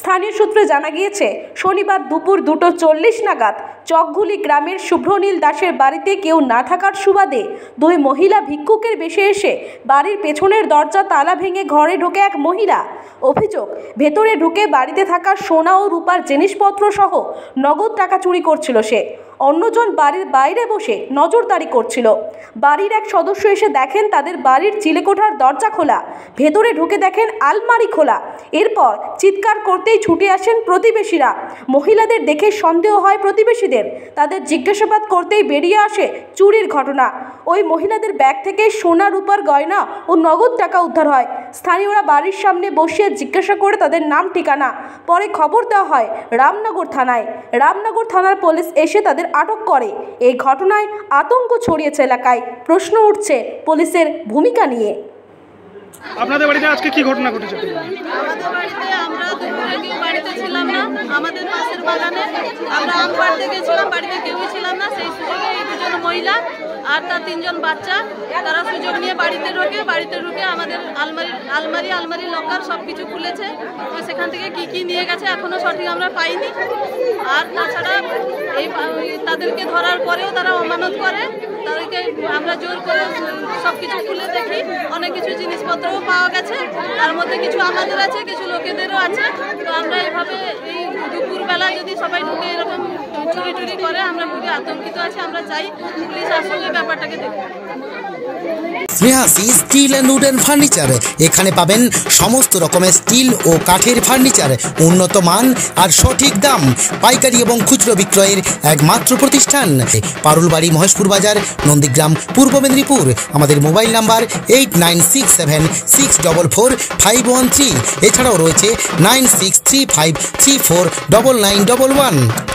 স্থানীয় সূত্রে জানা গিয়েছে শনিবার দুপুর দুটো চল্লিশ নাগাদ চকগুলি গ্রামের শুভ্রনীল দাসের বাড়িতে কেউ না থাকার সুবাদে দুই মহিলা ভিক্ষুকের বেশে এসে বাড়ির পেছনের দরজা তালা ভেঙে ঘরে ঢোকে এক মহিলা অভিযোগ ভেতরে ঢুকে বাড়িতে থাকা সোনা ও রূপার জিনিসপত্র সহ নগদ টাকা চুরি করছিল সে অন্যজন বাড়ির বাইরে বসে নজরদারি করছিল বাড়ির এক সদস্য এসে দেখেন তাদের বাড়ির চিলেকোঠার দরজা খোলা ভেতরে ঢুকে দেখেন আলমারি খোলা এরপর চিৎকার করতেই ছুটে আসেন প্রতিবেশীরা মহিলাদের দেখে সন্দেহ হয় প্রতিবেশীদের তাদের জিজ্ঞাসাবাদ করতেই বেরিয়ে আসে চুরির ঘটনা ওই মহিলাদের ব্যাগ থেকে সোনা রূপার গয়না ও নগদ টাকা উদ্ধার হয় স্থানীয়রা বাড়ির সামনে বসিয়ে জিজ্ঞাসা করে তাদের নাম ঠিকানা পরে খবর দেওয়া হয় রামনগর থানায় রামনগর থানার পুলিশ এসে তাদের আটক করে এই ঘটনায় আতঙ্ক ছড়িয়েছে এলাকায় প্রশ্ন উঠছে পুলিশের ভূমিকা নিয়ে আপনাদের বাড়িতে আজকে কি ঘটনা ঘটেছে আমরা বাড়িতে ছিলাম না আমাদের বাগানে আমরা আম পাড়তে গেছিলাম বাড়িতে কেউই ছিলাম না সেই সময় দুজন মহিলা আর তার তিনজন বাচ্চা তারা সুযোগ নিয়ে বাড়িতে ঢোকে বাড়িতে ঢুকে আমাদের আলমারি আলমারি আলমারি লকার সব কিছু খুলেছে সেখান থেকে কি কি নিয়ে গেছে এখনও সঠিক আমরা পাইনি আর তাছাড়া এই তাদেরকে ধরার পরেও তারা অমানত করে তাদেরকে আমরা জোর করে সব কিছু খুলে দেখি অনেক কিছু জিনিসপত্রও পাওয়া গেছে তার মধ্যে কিছু আমাদের আছে কিছু লোকেদেরও আছে তো আমরা সবাই ঢুকে এরকম চুরি টুরি করে আমরা খুবই আতঙ্কিত আছি আমরা চাই পুলিশ আসলে ব্যাপারটাকে দেখি Snehasi steel and wooden furniture এখানে পাবেন সমস্ত রকমের স্টিল ও কাঠের ফার্নিচার উন্নত মান আর সঠিক দাম পাইকারি এবং খুচরো বিক্রয়ের একমাত্র প্রতিষ্ঠান পারুলবাড়ি মহেশপুর বাজার নন্দীগ্রাম পূর্ব মেদিনীপুর আমাদের mobile number eight nine six seven six double four five one three এছাড়াও রয়েছে nine six three five three four double nine double one